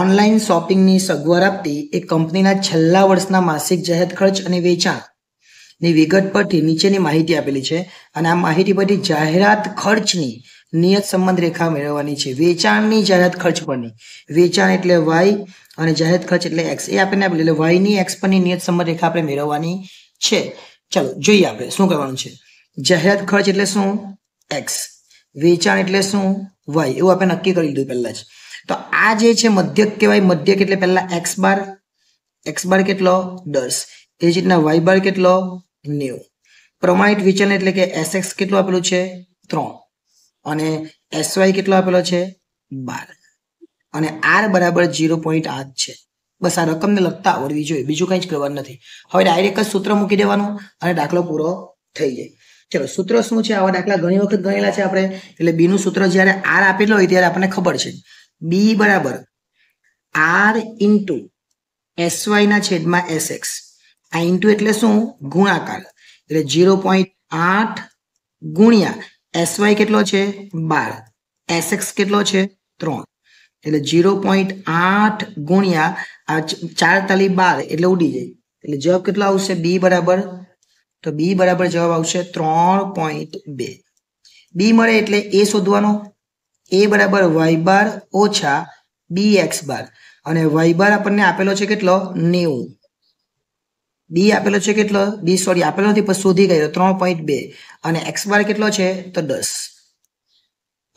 online શોપિંગની સગવડ આપતી એ કંપનીના છેલ્લા વર્ષના માસિક જાહેર ખર્ચ અને વેચાણની વિગત પરથી નીચેની માહિતી આપેલી છે અને આ માહિતી પરથી જાહેરાત ખર્ચની નિયત સંબંધ રેખા મેળવવાની છે વેચાણની જાહેરાત ખર્ચ પરની વેચાણ એટલે વાય અને જાહેરાત ખર્ચ એટલે એક્સ એ આપણને આપેલી એટલે વાયની એક્સ પરની નિયત સંબંધ રેખા આપણે મેળવવાની છે ચલો જોઈએ આપણે શું કરવાનું છે જાહેરાત ખર્ચ એટલે શું એક્સ વેચાણ એટલે શું વાય એવું આપણે નક્કી કરી લીધું પહેલાં જ તો આ જે છે મધ્યક કહેવાય મધ્યક એટલે પહેલા એક્સ બાર એક્સ બાર કેટલો દસ એ જ રીતના વાય બાર કેટલો નેવું પ્રમાણિત વિચલન એટલે કે એસ એક્સ કેટલું આપેલું છે ત્રણ અને એસવાય કેટલો આપેલો છે બાર અને આર બરાબર જીરો પોઈન્ટ આઠ છે બસ આ રકમને લગતા આવડવી જોઈએ બીજું કંઈ જ કરવાનું નથી હવે ડાયરેક્ટ સૂત્ર મૂકી દેવાનું અને દાખલો પૂરો થઈ જાય ચલો સૂત્ર શું છે આવા દાખલા ઘણી વખત ગણેલા છે આપણે એટલે બીનું સૂત્ર જ્યારે આર આપેલો હોય ત્યારે આપણને ખબર છે બી બરાબર આર ઇન્ટુ એસવાય ના છેદમાં એસ એક્સ આ ઇન્ટુ એટલે શું ગુણાકાર એટલે જીરો પોઈન્ટ આઠ ગુણ્યા એસવાય કેટલો છે બાર એસ એક્સ કેટલો છે ત્રણ એટલે જીરો પોઈન્ટ આઠ ગુણ્યા આ ચાર તાલી બાર એટલે ઉડી જાય એટલે જવાબ કેટલો આવશે બી બરાબર તો બી બરાબર જવાબ આવશે ત્રણ પોઈન્ટ બે બી મળે એટલે એ શોધવાનો એ બરાબર વાય બાર ઓછા બી એક્સ બાર અને વાય બાર આપણને આપેલો છે કેટલો નેવું બી આપેલો છે કેટલો બી સોરી આપેલો નથી પણ શોધી ગયો ત્રણ પોઈન્ટ બે અને એક્સ બાર કેટલો છે તો દસ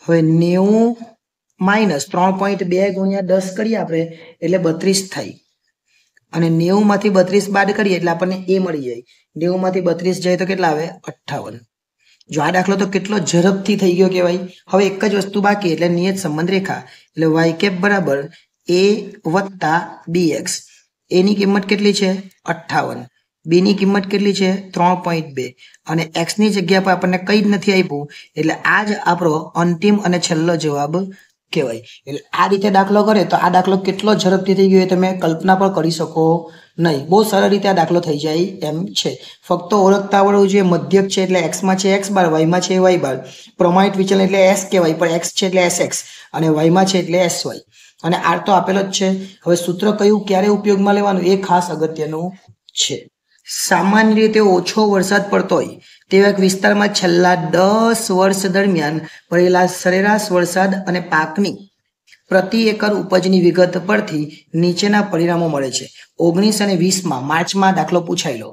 હવે નેવું માઇનસ ત્રણ પોઈન્ટ બે ગુણ્યા દસ કરીએ આપણે એટલે બત્રીસ થાય અને નેવું માંથી બત્રીસ બાદ કરીએ એટલે આપણને એ મળી જાય નેવું માંથી બત્રીસ જાય તો કેટલા આવે અઠ્ઠાવન જો આ દાખલો તો કેટલો ઝડપથી થઈ ગયો કહેવાય હવે એક જ વસ્તુ બાકી એટલે નિયત સંબંધ રેખા એટલે વાય કેપ બરાબર એ વત્તા બી એક્સ એની કિંમત કેટલી છે અઠ્ઠાવન બીની કિંમત કેટલી છે ત્રણ પોઈન્ટ બે અને એક્સની જગ્યા પર આપણને કંઈ જ નથી આપ્યું એટલે આ જ આપણો અંતિમ અને છેલ્લો જવાબ કહેવાય એટલે આ રીતે દાખલો કરે તો આ દાખલો કેટલો ઝડપથી થઈ ગયો એ તમે કલ્પના પણ કરી શકો નહીં બહુ સરળ રીતે આ દાખલો થઈ જાય એમ છે ફક્ત ઓળખતા આવડવું જે મધ્યક છે એટલે એક્સમાં છે એક્સ બાર વાયમાં છે વાય બાર પ્રમાણિત વિચલન એટલે એસ કહેવાય પણ એક્સ છે એટલે એસ એક્સ અને વાયમાં છે એટલે એસ વાય અને આર તો આપેલો જ છે હવે સૂત્ર કયું ક્યારે ઉપયોગમાં લેવાનું એ ખાસ અગત્યનું છે સામાન્ય રીતે ઓછો વરસાદ પડતો હોય તેવા એક વિસ્તારમાં છેલ્લા દસ વર્ષ દરમિયાન પડેલા સરેરાશ વરસાદ અને પાકની પ્રતિ એકર ઉપજની વિગત પરથી નીચેના પરિણામો મળે છે ઓગણીસ અને વીસમાં માર્ચમાં દાખલો પૂછાયેલો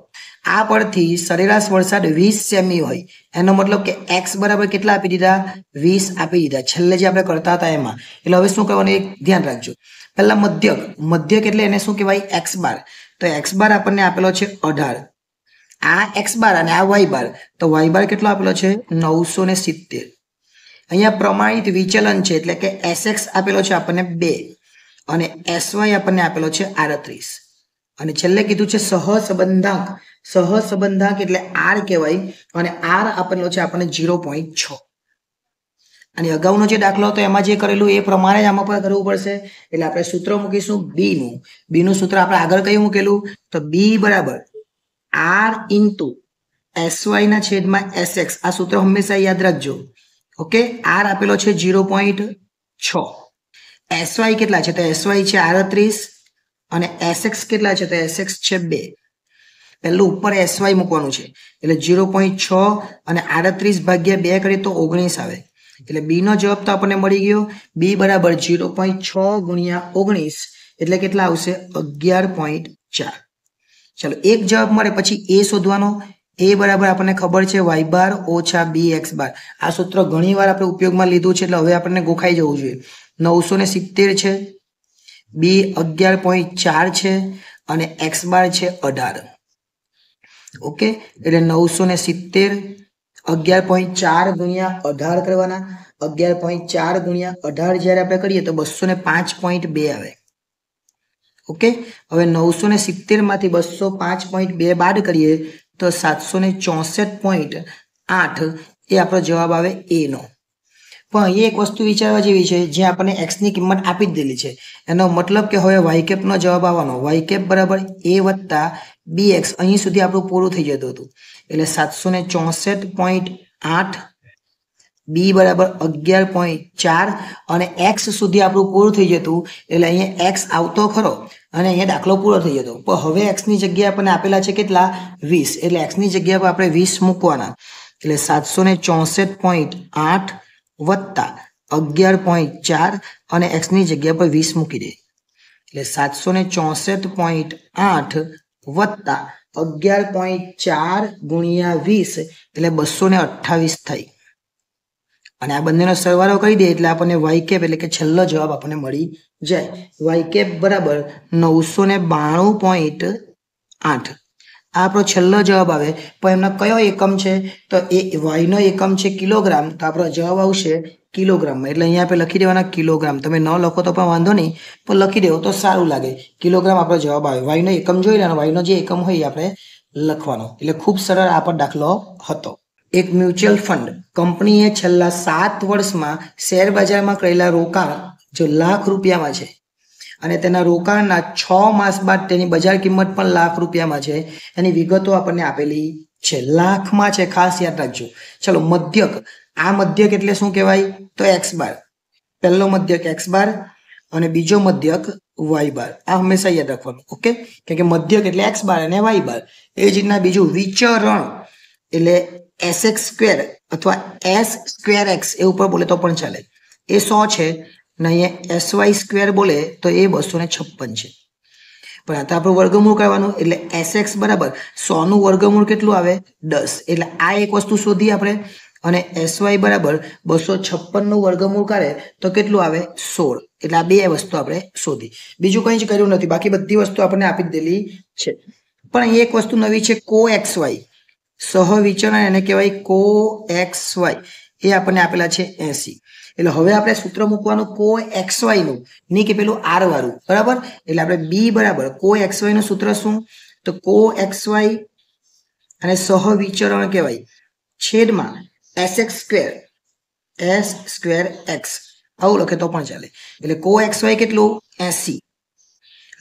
આ પરથી સરેરાશ વરસાદ વીસ સેમી હોય એનો મતલબ કે એક્સ બરાબર કેટલા આપી દીધા વીસ આપી દીધા છેલ્લે જે આપણે કરતા હતા એમાં એટલે હવે શું કરવાનું એક ધ્યાન રાખજો પહેલા મધ્યક મધ્યક એટલે એને શું કહેવાય એક્સ બાર તો એક્સ બાર આપણને આપેલો છે અઢાર આ એક્સ બાર અને આ વાય બાર તો વાય બાર કેટલો આપેલો છે નવસો ને સિત્તેર અહીંયા પ્રમાણિત વિચલન છે એટલે કે એસએક્સ આપેલો છે આપણને બે અને એસવાય આપણને આપેલો છે આડત્રીસ અને છેલ્લે કીધું છે સહસંબંધાંક સહસંબંધાંક એટલે આર કહેવાય અને આર આપેલો છે આપણને ઝીરો પોઈન્ટ છ અને અગાઉનો જે દાખલો હતો એમાં જે કરેલું એ પ્રમાણે જ આમાં પણ કરવું પડશે એટલે આપણે સૂત્ર મૂકીશું બીનું બીનું સૂત્ર આપણે આગળ કયું મૂકેલું તો બી બરાબર આર ઇન્ટુ એસવાયના છેદમાં એસએક્સ આ સૂત્ર હંમેશા યાદ રાખજો ઓકે આર આપેલો છે જીરો પોઈન્ટ છ એસવાય કેટલા છે તો એસવાય છે આડત્રીસ અને એસએક્સ કેટલા છે તો એસએક્સ છે બે પહેલું ઉપર એસવાય મૂકવાનું છે એટલે જીરો પોઈન્ટ છ અને આડત્રીસ ભાગ્યા બે કરીએ તો ઓગણીસ આવે એટલે બીનો જવાબ તો આપણને મળી ગયો બી બરાબર જીરો પોઈન્ટ છ ગુણ્યા ઓગણીસ એટલે કેટલા આવશે અગિયાર પોઈન્ટ ચાર ચાલો એક જવાબ મળે પછી એ શોધવાનો એ બરાબર આપણને ખબર છે વાય બાર ઓછા બી એક્સ બાર આ સૂત્ર ઘણી વાર આપણે ઉપયોગમાં લીધું છે એટલે હવે આપણને ગોખાઈ જવું જોઈએ નવસો ને સિત્તેર છે બી અગિયાર પોઈન્ટ ચાર છે અને એક્સ બાર છે અઢાર ઓકે એટલે નવસો ને સિત્તેર અગિયાર પોઈન્ટ ચાર ગુણ્યા અઢાર કરવાના અગિયાર પોઈન્ટ ચાર ગુણ્યા અઢાર જ્યારે આપણે કરીએ તો બસો ને પાંચ પોઈન્ટ બે આવે ઓકે હવે નવસો ને સિત્તેર માંથી બસો પાંચ પોઈન્ટ બે બાદ કરીએ તો સાતસો ને ચોસઠ પોઈન્ટ આઠ એ આપણો જવાબ આવે એનો પણ અહીં એક વસ્તુ વિચારવા જેવી છે જે આપણને એક્સની કિંમત આપી જ દીધી છે એનો મતલબ કે હવે વાય કેપનો જવાબ આવવાનો વાય કેપ બરાબર એ વત્તા બી એક્સ અહીં સુધી આપણું પૂરું થઈ જતું હતું એટલે સાતસો ને ચોસઠ પોઈન્ટ આઠ બી બરાબર અગિયાર પોઈન્ટ ચાર અને એક્સ સુધી આપણું પૂરું થઈ જતું એટલે અહીંયા એક્સ આવતો ખરો અને અહીંયા દાખલો પૂરો થઈ જતો પણ હવે એક્સની જગ્યાએ આપણને આપેલા છે કેટલા વીસ એટલે એક્સની જગ્યા પર આપણે વીસ મૂકવાના એટલે સાતસો ને ચોસઠ પોઈન્ટ આઠ વત્તા અગિયાર પોઈન્ટ ચાર અને એક્સની જગ્યા પર વીસ મૂકી દે એટલે સાતસો ને ચોસઠ પોઈન્ટ આઠ વત્તા અગિયાર પોઈન્ટ ચાર ગુણ્યા વીસ એટલે બસો ને અઠ્ઠાવીસ થઈ અને આ બંનેનો સરવાળો કરી દે એટલે આપણને વાય કેપ એટલે કે છેલ્લો જવાબ આપણને મળી જાય વાય કેપ બરાબર નવસો ને બાણું પોઈન્ટ આઠ આ આપણો છેલ્લો જવાબ આવે પણ એમનો કયો એકમ છે તો એ વાયનો એકમ છે કિલોગ્રામ તો આપણો જવાબ આવશે કિલોગ્રામમાં એટલે અહીંયા આપણે લખી દેવાના કિલોગ્રામ તમે ન લખો તો પણ વાંધો નહીં પણ લખી દેવો તો સારું લાગે કિલોગ્રામ આપણો જવાબ આવે વાયુનો એકમ જોઈ લેવાનો વાયુનો જે એકમ હોય એ આપણે લખવાનો એટલે ખૂબ સરળ આ પણ દાખલો હતો એક મ્યુચ્યુઅલ ફંડ કંપનીએ છેલ્લા સાત વર્ષમાં શેર બજારમાં કરેલા રોકાણ જો લાખ રૂપિયામાં છે અને તેના રોકાણના છ માસ બાદ તેની બજાર કિંમત પણ લાખ રૂપિયામાં છે એની વિગતો આપણને આપેલી છે લાખમાં છે ખાસ યાદ રાખજો ચલો મધ્યક આ મધ્યક એટલે શું કહેવાય તો એક્સ બાર પહેલો મધ્યક એક્સ બાર અને બીજો મધ્યક વાય બાર આ હંમેશા યાદ રાખવાનું ઓકે કેમ કે મધ્યક એટલે એક્સ બાર અને વાય બાર એ જ રીતના બીજું વિચરણ એટલે એસ એક્સ સ્ક્વેર અથવા એસ સ્ક્વેર એક્સ એવું ઉપર બોલે તો પણ ચાલે એ સો છે ને અહીંયા એસ વાય સ્ક્વેર બોલે તો એ બસો ને છપ્પન છે પણ આ તો આપણું વર્ગમૂળ કરવાનું એટલે એસ એક્સ બરાબર સોનું વર્ગમૂળ કેટલું આવે દસ એટલે આ એક વસ્તુ શોધી આપણે અને એસ વાય બરાબર બસો છપ્પનનું વર્ગમૂળ કરે તો કેટલું આવે સોળ એટલે આ બે વસ્તુ આપણે શોધી બીજું કંઈ જ કર્યું નથી બાકી બધી વસ્તુ આપણને આપી દીધેલી છે પણ અહીં એક વસ્તુ નવી છે કો એક્સ વાય સહવિચરણ એને કહેવાય કો એક્સ વાય એ આપણને આપેલા છે એસી એટલે હવે આપણે સૂત્ર મૂકવાનું કો એક્સ વાયનું નહીં કે પેલું આર વાળું બરાબર એટલે આપણે બી બરાબર કો એક્સ વાયનું સૂત્ર શું તો કો એક્સ વાય અને સહવિચરણ કહેવાય છેદમાં S X square S square X આવું લખે તો પણ ચાલે એટલે કો એક્સ વાય કેટલું એસી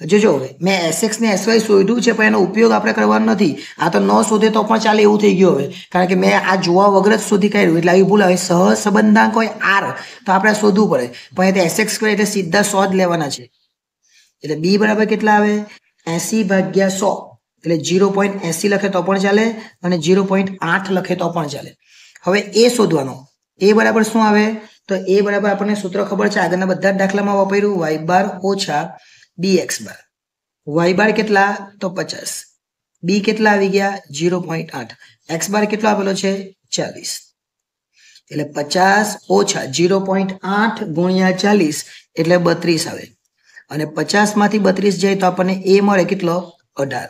જોજો હવે મેં એસએક્સ ને વાય શોધ્યું છે પણ એનો ઉપયોગ આપણે કરવાનો નથી આ તો ન શોધે તો પણ ચાલે એવું થઈ ગયું હવે કારણ કે મેં આ જોવા વગર જ શોધી કર્યું એટલે આવી ભૂલ આવે સહ સંબંધાંક હોય આર તો આપણે શોધવું પડે પણ એ તો એસએક્સ કરે એટલે સીધા સો જ લેવાના છે એટલે બી બરાબર કેટલા આવે એસી ભાગ્યા સો એટલે જીરો પોઈન્ટ એસી લખે તો પણ ચાલે અને જીરો પોઈન્ટ આઠ લખે તો પણ ચાલે હવે એ શોધવાનો એ બરાબર શું આવે તો એ બરાબર આપણને સૂત્ર ખબર છે આગળના બધા દાખલામાં વાપર્યું વાય બાર ઓછા બી એક્સ બાર વાય બાર કેટલા તો પચાસ બી કેટલા આવી ગયા જીરો પોઈન્ટ આઠ એક્સ બાર કેટલો આપેલો છે ચાલીસ એટલે પચાસ ઓછા જીરો પોઈન્ટ આઠ ગુણ્યા ચાલીસ એટલે બત્રીસ આવે અને પચાસમાંથી બત્રીસ જાય તો આપણને એ મળે કેટલો અઢાર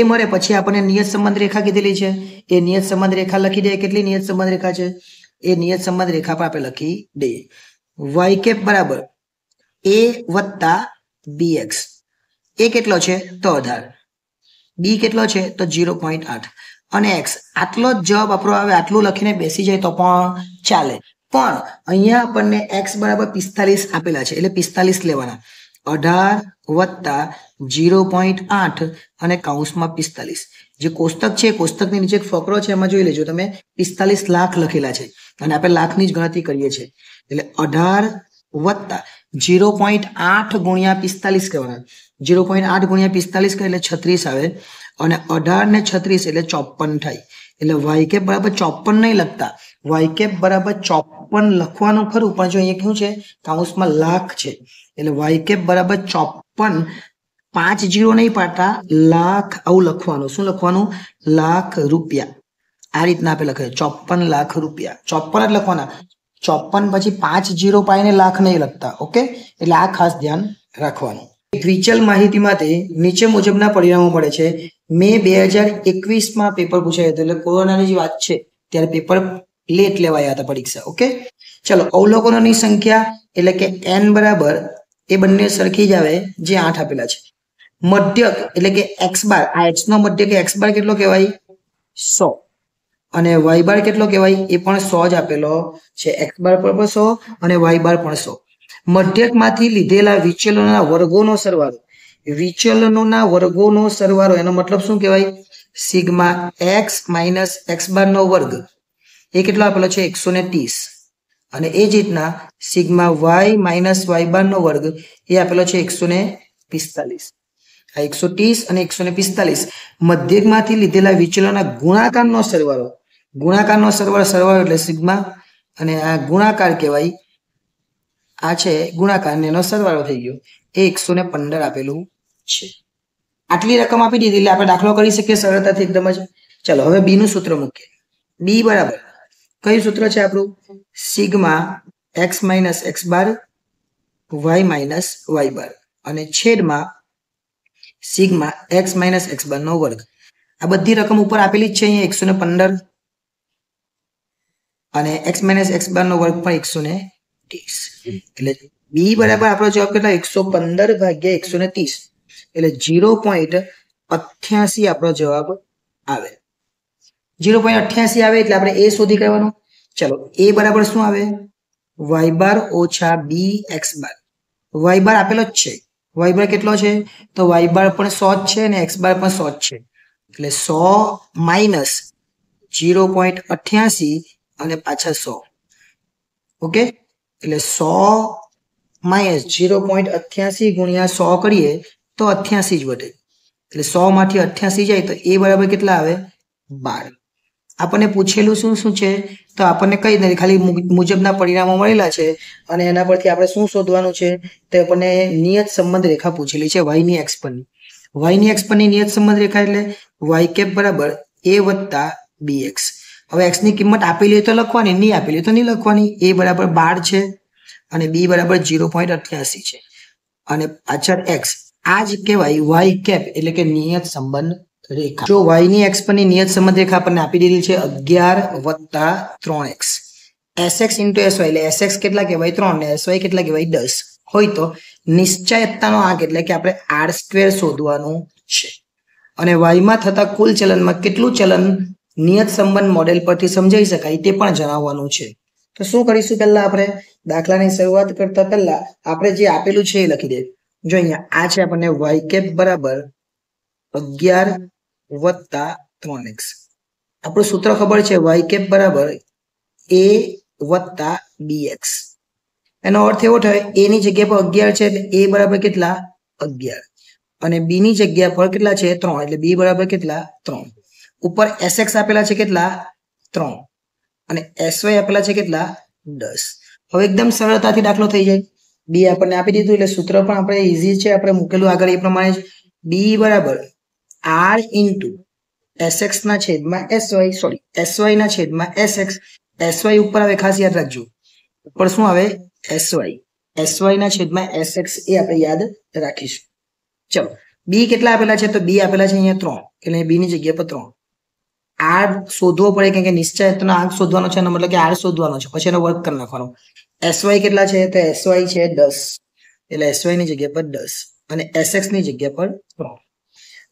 એ મળે પછી આપણને નિયત સંબંધ રેખા કીધેલી છે એ નિયત સંબંધ રેખા લખી દે કેટલી નિયત સંબંધ રેખા છે એ નિયત સંબંધ રેખા પણ આપણે લખી દઈએ વાય કેપ બરાબર એ વત્તા બી એક્સ એ કેટલો છે તો અઢાર બી કેટલો છે તો જીરો પોઈન્ટ આઠ અને એક્સ આટલો જ જવાબ આપણો આવે આટલું લખીને બેસી જાય તો પણ ચાલે પણ અહીંયા આપણને એક્સ બરાબર પિસ્તાલીસ આપેલા છે એટલે પિસ્તાલીસ લેવાના અઢાર વત્તા જીરો પોઈન્ટ આઠ અને કાઉન્સમાં પિસ્તાલીસ જે કોષ્ટક છે કોષ્ટકની નીચે એક ફકરો છે એમાં જોઈ લેજો તમે પિસ્તાલીસ લાખ લખેલા છે અને આપણે લાખની જ ગણતરી કરીએ છીએ એટલે અઢાર વત્તા જીરો પોઈન્ટ આઠ ગુણ્યા પિસ્તાલીસ કહેવાના જીરો પોઈન્ટ આઠ ગુણ્યા પિસ્તાલીસ કરે એટલે છત્રીસ આવે અને અઢાર ને છત્રીસ એટલે ચોપન થાય એટલે વાય કેપ બરાબર ચોપન નહીં લખતા વાય કેપ બરાબર ચોપન લખવાનું ખરું પણ જો અહીંયા કેવું છે કાઉન્સમાં લાખ છે એટલે વાય કેપ બરાબર ચોપન પાંચ જીરો નહીં પાડતા લાખ આવું લખવાનું શું લખવાનું લાખ રૂપિયા આ રીતના આપણે લખે ચોપન લાખ રૂપિયા ચોપન જ લખવાના ચોપન પછી પાંચ જીરો પાઈને લાખ નહીં લખતા ઓકે એટલે આ ખાસ ધ્યાન રાખવાનું દ્વિચલ માહિતી માટે નીચે મુજબના પરિણામો મળે છે મે બે હજાર એકવીસમાં પેપર પૂછાયું હતું એટલે કોરોનાની જે વાત છે ત્યારે પેપર લેટ લેવાયા હતા પરીક્ષા ઓકે ચલો અવલોકનોની સંખ્યા એટલે કે એન બરાબર એ બંને સરખી જ આવે જે આઠ આપેલા છે મધ્યક એટલે કે એક્સ બાર આ એક્સ નો મધ્યક એક્સ બાર કેટલો કહેવાય સો અને વાય બાર કેટલો કહેવાય એ પણ સો જ આપેલો છે એક્સ બાર પણ સો અને વાય બાર પણ સો મધ્યકમાંથી લીધેલા વિચલનોના વર્ગોનો સરવાળો વિચલનોના વર્ગોનો સરવાળો એનો મતલબ શું કહેવાય સિગ્મા એક્સ માઇનસ એક્સ બારનો વર્ગ એ કેટલો આપેલો છે એકસો ને ત્રીસ અને એ જ રીતના સિગ્મા વાય માઇનસ વાય બારનો વર્ગ એ આપેલો છે એકસો ને પિસ્તાલીસ આ એકસો ત્રીસ અને એકસો ને પિસ્તાલીસ મધ્યકમાંથી લીધેલા વિચલનના ગુણાકારનો સરવાળો ગુણાકારનો સરવાળો સરવાળો એટલે સિગ્મા અને આ ગુણાકાર કહેવાય આ છે ગુણાકાર એનો સરવાળો થઈ ગયો એ એકસો ને પંદર આપેલું છે આટલી રકમ આપી દીધી એટલે આપણે દાખલો કરી શકીએ સરળતાથી એકદમ જ ચલો હવે બી નું સૂત્ર મૂકીએ બી બરાબર કયું સૂત્ર છે આપણું sigma X minus X bar Y minus Y bar અને છેદમાં sigma X minus X bar નો વર્ગ આ બધી રકમ ઉપર આપેલી જ છે અહીંયા એકસો ને પંદર અને એક્સ માઇનસ એક્સ બાર નો વર્ગ પણ એકસો ને ત્રીસ એટલે બી બરાબર આપણો જવાબ કેટલો એકસો પંદર ભાગ્યા એકસો ને ત્રીસ એટલે જીરો પોઈન્ટ અઠ્યાસી આપણો જવાબ આવે જીરો પોઈન્ટ અઠ્યાસી આવે એટલે આપણે એ શોધી કાઢવાનું ચલો એ બરાબર શું આવે વાય બાર ઓછા બી એક્સ બાર વાય બાર આપેલો જ છે વાય બાર કેટલો છે તો વાય બાર પણ સો જ છે અને એક્સ બાર પણ સો જ છે એટલે સો માઇનસ જીરો પોઈન્ટ અઠ્યાસી અને પાછા સો ઓકે એટલે સો માઇનસ ઝીરો પોઈન્ટ અઠ્યાસી ગુણ્યા સો કરીએ તો અઠ્યાસી જ વધે એટલે સો માંથી અઠ્યાસી જાય તો એ બરાબર કેટલા આવે બાર આપણને પૂછેલું શું શું છે તો આપણને કઈ નથી ખાલી મુજબના પરિણામો મળેલા છે અને એના પરથી આપણે શું શોધવાનું છે તે આપણને નિયત સંબંધ રેખા પૂછેલી છે વાયની એક્સ પરની વાયની એક્સ પરની નિયત સંબંધ રેખા એટલે વાય કેપ બરાબર એ વત્તા બી એક્સ હવે એક્સની કિંમત આપેલી હોય તો લખવાની નહીં આપેલી તો નહીં લખવાની એ બરાબર બાર છે અને બી બરાબર જીરો પોઈન્ટ અઠ્યાસી છે અને પાછળ એક્સ આ જ કહેવાય વાય કેપ એટલે કે નિયત સંબંધ રેખા જો વાય ની એક્સ પરની નિયત સંબંધ રેખા આપણને આપી દીધી છે અગિયાર વત્તા ત્રણ X S S X into S Y એટલે એક્સ કેટલા કહેવાય ત્રણ ને એસ વાય કેટલા કહેવાય દસ હોય તો નિશ્ચયતાનો આંક એટલે કે આપણે આર સ્ક્વેર શોધવાનું છે અને વાયમાં થતા કુલ ચલનમાં કેટલું ચલન નિયત સંબંધ મોડેલ પરથી સમજાવી શકાય તે પણ જણાવવાનું છે તો શું કરીશું પહેલા આપણે દાખલાની શરૂઆત કરતા પહેલા આપણે જે આપેલું છે એ લખી દે જો અહીંયા આ છે આપણને વાય કેપ બરાબર અગિયાર વત્તા ત્રણ એક્સ આપણું સૂત્ર ખબર છે વાય કેપ બરાબર એ વત્તા બી એક્સ એનો અર્થ એવો થાય એ ની જગ્યા પર અગિયાર છે એ બરાબર કેટલા અગિયાર અને બી ની જગ્યા પર કેટલા છે ત્રણ એટલે બી બરાબર કેટલા ત્રણ ઉપર એસ એક્સ આપેલા છે કેટલા ત્રણ અને એસવાય આપેલા છે કેટલા દસ હવે એકદમ સરળતાથી દાખલો થઈ જાય બી આપણને આપી દીધું એટલે સૂત્ર પણ આપણે ઇઝી છે આપણે મૂકેલું આગળ એ પ્રમાણે બી બરાબર આર ઇન્ટુ એસએક્સ ના છેદમાં એસવાય સોરી એસવાય ના છેદમાં એસ એસએક્સ એસવાય ઉપર આવે ખાસ યાદ રાખજો ઉપર શું આવે એસવાય એસવાય ના છેદમાં એસ એક્સ એ આપણે યાદ રાખીશું ચલો બી કેટલા આપેલા છે તો બી આપેલા છે અહીંયા ત્રણ એટલે બી ની જગ્યા પર ત્રણ આર શોધવો પડે કે નિશ્ચયત્વનો આંક શોધવાનો છે એનો મતલબ કે આર શોધવાનો છે પછી એનો વર્ક કરી નાખવાનો એસવાય કેટલા છે તો એસવાય છે દસ એટલે એસવાય ની જગ્યા પર દસ અને એસએક્સ ની જગ્યા પર ત્રણ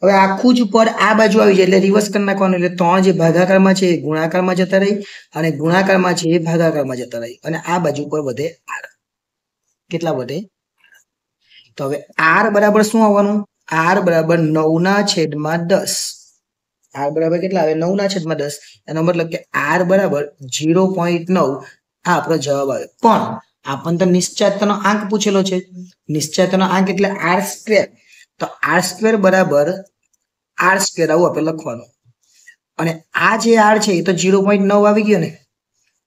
હવે આખું જ ઉપર આ બાજુ આવી જાય એટલે રિવર્સ કરી નાખવાનું એટલે ત્રણ જે ભાગાકારમાં છે એ ગુણાકારમાં જતા રહી અને ગુણાકારમાં છે એ ભાગાકારમાં જતા રહી અને આ બાજુ પર વધે આર કેટલા વધે તો હવે આર બરાબર શું આવવાનું આર બરાબર નવ ના છેદમાં દસ આર બરાબર કેટલા આવે નવના છેદમાં દસ એનો મતલબ કે આર બરાબર ઝીરો પોઈન્ટ નવ આ આપણો જવાબ આવે પણ આપણને તો નિશ્ચાતનો આંક પૂછેલો છે નિશ્ચાતનો આંક એટલે આર સ્કવેર તો આર સ્કવેર બરાબર આર સ્કવેર આવું આપણે લખવાનું અને આ જે આર છે એ તો ઝીરો પોઈન્ટ નવ આવી ગયો ને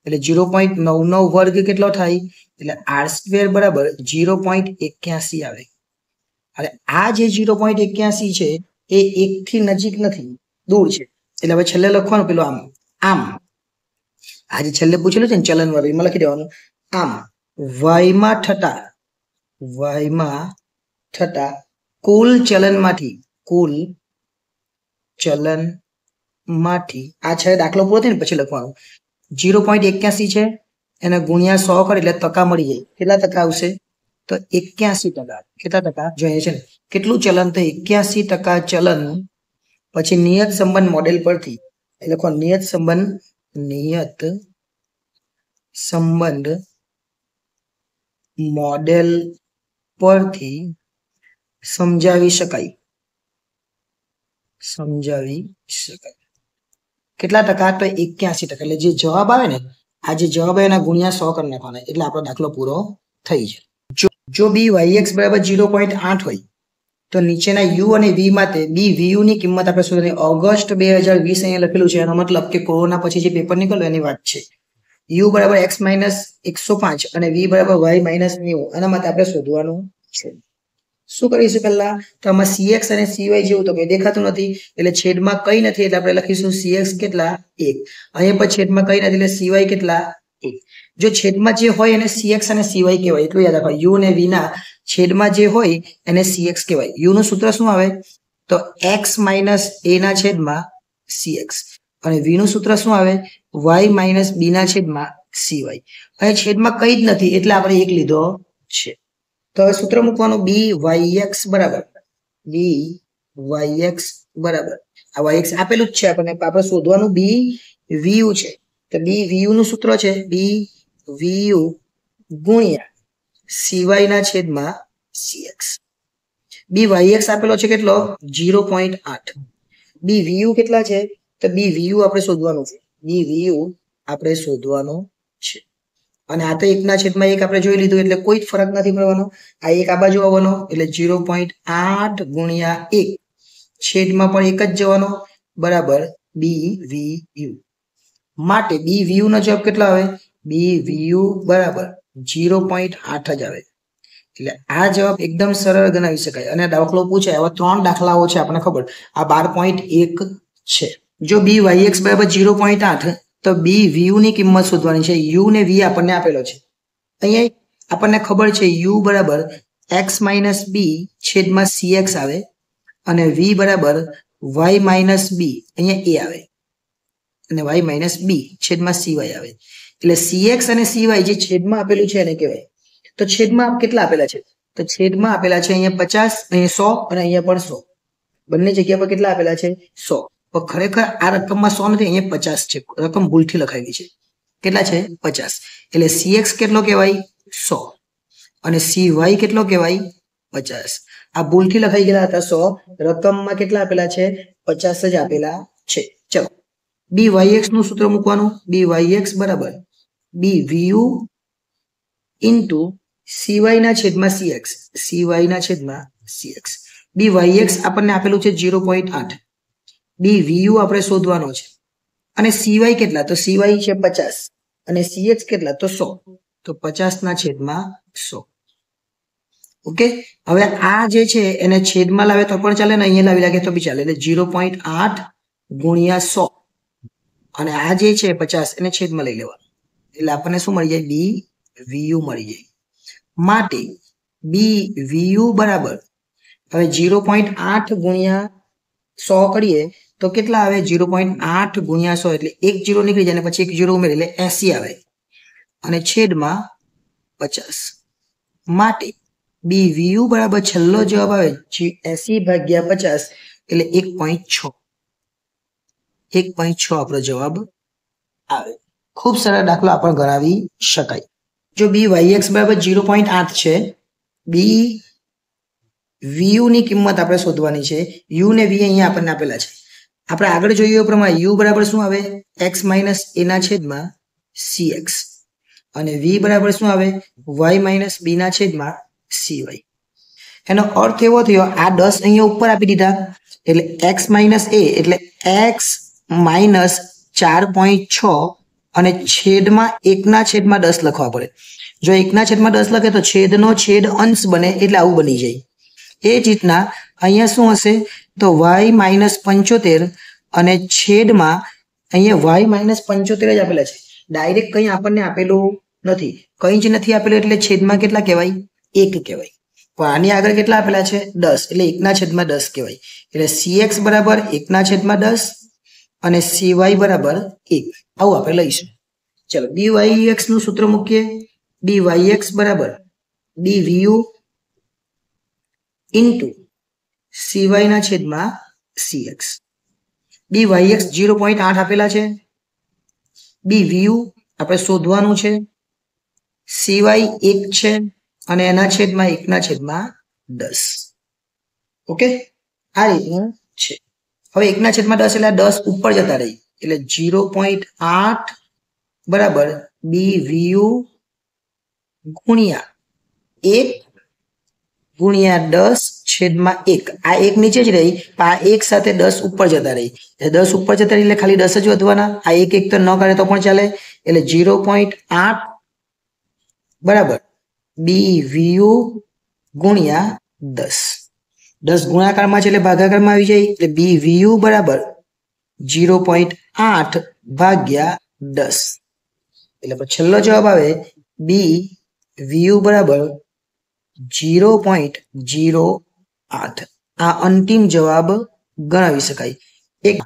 એટલે ઝીરો પોઈન્ટ નવ નવ વર્ગ કેટલો થાય એટલે આર સ્કવેર બરાબર ઝીરો પોઈન્ટ એક્યાસી આવે અને આ જે ઝીરો પોઈન્ટ એક્યાસી છે એ એકથી નજીક નથી દૂર છે એટલે હવે છેલ્લે લખવાનું પેલું આમ આમ આજે છેલ્લે પૂછેલું છે ને ચલન વર્ગ એમાં લખી દેવાનું આમ વયમાં થતા વયમાં થતા કુલ ચલનમાંથી કુલ ચલનમાંથી આ છે દાખલો પૂરો ને પછી લખવાનું જીરો પોઈન્ટ એક્યાસી છે એને ગુણ્યા સો કરે એટલે ટકા મળી જાય કેટલા ટકા આવશે તો એક્યાસી ટકા કેટલા ટકા જોઈએ છે ને કેટલું ચલન તો એક્યાસી ટકા ચલન પછી નિયત સંબંધ મોડેલ પરથી એ લખો નિયત સંબંધ નિયત સંબંધ મોડેલ પરથી સમજાવી શકાય સમજાવી શકાય કેટલા ટકા તો એક્યાસી ટકા એટલે જે જવાબ આવે ને આ જે જવાબ આવે એના ગુણ્યા સો કરી નાખવાના એટલે આપણો દાખલો પૂરો થઈ જાય જો બી વાય એક્સ બરાબર જીરો પોઈન્ટ આઠ હોય તો નીચેના યુ અને વી માટે બી ની કિંમત આપણે શોધવાની ઓગસ્ટ બે હજાર વીસ અહીંયા લખેલું છે એનો મતલબ કે કોરોના પછી જે પેપર નીકળ્યો એની વાત છે યુ બરાબર એક્સ માઇનસ એકસો પાંચ અને વી બરાબર વાય માઇનસ નેવું એના માટે આપણે શોધવાનું છે શું કરીશું પહેલા તો આમાં સીએક્સ અને સીવાય જેવું તો કંઈ દેખાતું નથી એટલે છેદમાં કઈ નથી એટલે આપણે લખીશું સીએક્સ કેટલા એક અહીંયા પણ છેદમાં કઈ નથી એટલે સીવાય કેટલા એક જો છેદમાં જે હોય એને સીએક્સ અને સીવાય કહેવાય એટલું યાદ રાખો યુ ને વીના છેદમાં જે હોય એને સીએક્સ કહેવાય યુનું સૂત્ર શું આવે તો એક્સ માઇનસ એના છેદમાં સીએક્સ અને વીનું સૂત્ર શું આવે વાય માઇનસ બીના છેદમાં સીવાય અને છેદમાં કંઈ જ નથી એટલે આપણે એક લીધો છે તો હવે સૂત્ર મૂકવાનું બી વાય એક્સ બરાબર બી વાય એક્સ બરાબર આ વાય એક્સ આપેલું જ છે આપણને આપણે શોધવાનું બી વીયુ છે તો બી વીયુ નું સૂત્ર છે બી વીયુ ગુણ્યા સીવાયના છેદમાં સીએક્સ બી વાયએક્સ આપેલો છે કેટલો જીરો પોઈન્ટ આઠ બી વીયુ કેટલા છે તો બી વીયુ આપણે શોધવાનું છે બી વીયુ આપણે શોધવાનું છે અને આ તો એકના છેદમાં એક આપણે જોઈ લીધું એટલે કોઈ જ ફરક નથી પડવાનો આ એક આ બાજુ આવવાનો એટલે ઝીરો પોઈન્ટ આઠ ગુણ્યા એક છેદમાં પણ એક જ જવાનો બરાબર બી વી યુ માટે બી વ્યૂ નો જવાબ કેટલો આવે બી વીયુ બરાબર ઝીરો પોઈન્ટ આઠ જ આવે એટલે આ જવાબ એકદમ સરળ ગણાવી શકાય અને દાખલો પૂછે એવા ત્રણ દાખલાઓ છે આપણને ખબર આ બાર પોઈન્ટ એક છે જો બી વાય એક્સ બરાબર જીરો પોઈન્ટ આઠ તો બી વીયુની કિંમત શોધવાની છે યુ ને વી આપણને આપેલો છે અહીંયા આપણને ખબર છે યુ બરાબર એક્સ માઇનસ બી છેદમાં સી એક્સ આવે અને વી બરાબર વાય માઇનસ બી અહીંયા એ આવે અને વાય માઇનસ બી છેદમાં સી વાય આવે એટલે સીએક્સ અને સીવાય જે છેદમાં આપેલું છે એને કહેવાય તો છેદમાં કેટલા આપેલા છે તો છેદમાં આપેલા છે અહીંયા પચાસ અહીંયા સો અને અહીંયા પણ સો બંને જગ્યા પર કેટલા આપેલા છે સો પણ ખરેખર આ રકમમાં સો નથી અહીંયા પચાસ છે રકમ ભૂલથી લખાવી છે કેટલા છે પચાસ એટલે સીએક્સ કેટલો કહેવાય સો અને સીવાય કેટલો કહેવાય પચાસ આ ભૂલથી લખાઈ ગયેલા હતા સો રકમમાં કેટલા આપેલા છે પચાસ જ આપેલા છે ચલો બી વાય એક્સ નું સૂત્ર મૂકવાનું બી વાય એક્સ બરાબર બી વીયુ ઇન્ટુ સીવાયના છેદમાં સીએક્સ સીવાયના છેદમાં સીએક્સ બી વાય એક્સ આપણને આપેલું છે ઝીરો પોઈન્ટ આઠ બી વીયુ આપણે શોધવાનો છે અને સીવાય કેટલા તો સીવાય છે પચાસ અને સીએક્સ કેટલા તો સો તો પચાસ ના છેદમાં સો ઓકે હવે આ જે છે એને છેદમાં લાવે તો પણ ચાલે ને અહીંયા લાવી લાગે તો બી ચાલે એટલે જીરો પોઈન્ટ આઠ ગુણ્યા સો અને આ જે છે પચાસ એને છેદમાં લઈ લેવાનું એટલે આપણને શું મળી જાય બી વીયુ મળી જાય માટે બી વીયુ બરાબર હવે જીરો પોઈન્ટ આઠ ગુણ્યા સો કરીએ તો કેટલા આવે જીરો પોઈન્ટ આઠ ગુણ્યા સો એટલે એક જીરો નીકળી જાય અને પછી એક જીરો ઉમેરી એટલે એસી આવે અને છેદમાં પચાસ માટે બી વીયુ બરાબર છેલ્લો જવાબ આવે એસી ભાગ્યા પચાસ એટલે એક પોઈન્ટ છ એક પોઈન્ટ છ આપણો જવાબ આવે ખૂબ સારા દાખલો પણ ગણાવી શકાય જો બી વાય એક્સ બરાબર જીરો પોઈન્ટ આઠ છે બી વીયુની કિંમત આપણે શોધવાની છે યુ ને વી અહીંયા આપણને આપેલા છે આપણે આગળ જોઈએ પ્રમાણે યુ બરાબર શું આવે એક્સ માઇનસ એના છેદમાં સી એક્સ અને વી બરાબર શું આવે વાય માઇનસ બીના છેદમાં સી વાય એનો અર્થ એવો થયો આ દસ અહીંયા ઉપર આપી દીધા એટલે એક્સ માઇનસ એ એટલે એક્સ માઇનસ ચાર પોઈન્ટ છ અને છેદમાં એકના છેદમાં દસ લખવા પડે જો એકના છેદમાં દસ લખે તો છેદનો છેદ અંશ બને એટલે આવું બની જાય એ જ રીતના અહીંયા શું હશે તો વાય માઇનસ પંચોતેર અને છેદમાં અહીંયા વાય માઇનસ પંચોતેર જ આપેલા છે ડાયરેક્ટ કંઈ આપણને આપેલું નથી કંઈ જ નથી આપેલું એટલે છેદમાં કેટલા કહેવાય એક કહેવાય પણ આની આગળ કેટલા આપેલા છે દસ એટલે એકના છેદમાં દસ કહેવાય એટલે સીએક્સ બરાબર એકના છેદમાં દસ અને સીવાય બરાબર એક આવું આપણે લઈશું ચલો ડી વાય એક્સ નું સૂત્ર મૂકીએ ડી વાય એક્સ બરાબર ડી વીયુ ઇન્ટુ સીવાયના છેદમાં C X D Y X zero point આઠ આપેલા છે ડી વીયુ આપણે શોધવાનું છે સીવાય એક છે અને એના છેદમાં એકના છેદમાં દસ ઓકે આ રીતનું છે હવે એકના છેદમાં દસ એટલે દસ ઉપર જતા રહી એટલે જીરો પોઈન્ટ આઠ બરાબર બી વીયુ ગુણ્યા એક ગુણ્યા દસ છેદમાં એક આ એક નીચે જ રહી આ એક સાથે દસ ઉપર જતા રહી એટલે દસ ઉપર જતા રહી એટલે ખાલી દસ જ વધવાના આ એક એક તો ન કરે તો પણ ચાલે એટલે જીરો પોઈન્ટ આઠ બરાબર બી વીયુ ગુણ્યા દસ દસ ગુણાકારમાં છે એટલે ભાગાકારમાં આવી જાય એટલે બી વીયુ બરાબર જીરો પોઈન્ટ આઠ ભાગ્યા દસ એટલે છેલ્લો જવાબ આવે બી વીયુ બરાબર જીરો પોઈન્ટ જીરો આઠ આ અંતિમ જવાબ ગણાવી શકાય એક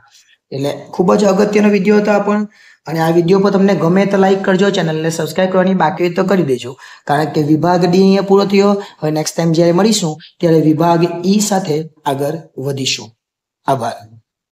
એટલે ખૂબ જ અગત્યનો વિડીયો હતો પણ અને આ વિડીયો પર તમને ગમે તો લાઈક કરજો ચેનલને સબસ્ક્રાઈબ કરવાની બાકી તો કરી દેજો કારણ કે વિભાગ ડી અહીંયા પૂરો થયો હવે નેક્સ્ટ ટાઈમ જ્યારે મળીશું ત્યારે વિભાગ ઈ e સાથે આગળ વધીશું આભાર